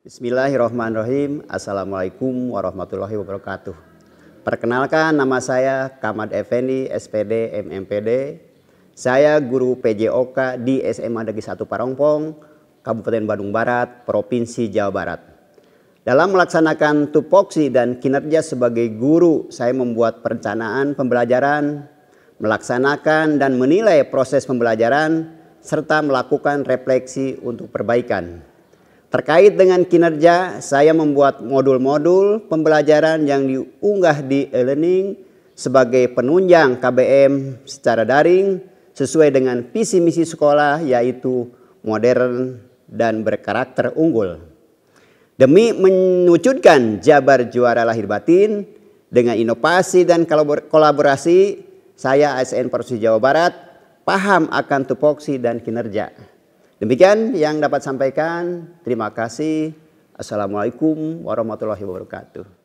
Bismillahirrahmanirrahim. Assalamualaikum warahmatullahi wabarakatuh. Perkenalkan nama saya Kamad Effendi, SPD, MMPD. Saya guru PJOK di SMA Negeri 1 Parongpong, Kabupaten Bandung Barat, Provinsi Jawa Barat. Dalam melaksanakan tupoksi dan kinerja sebagai guru, saya membuat perencanaan pembelajaran, melaksanakan dan menilai proses pembelajaran, serta melakukan refleksi untuk perbaikan. Terkait dengan kinerja, saya membuat modul-modul pembelajaran yang diunggah di e-learning sebagai penunjang KBM secara daring sesuai dengan visi misi sekolah yaitu modern dan berkarakter unggul. Demi menwujudkan Jabar Juara Lahir Batin dengan inovasi dan kolaborasi, saya ASN Provinsi Jawa Barat paham akan tupoksi dan kinerja. Demikian yang dapat sampaikan. Terima kasih. Assalamualaikum warahmatullahi wabarakatuh.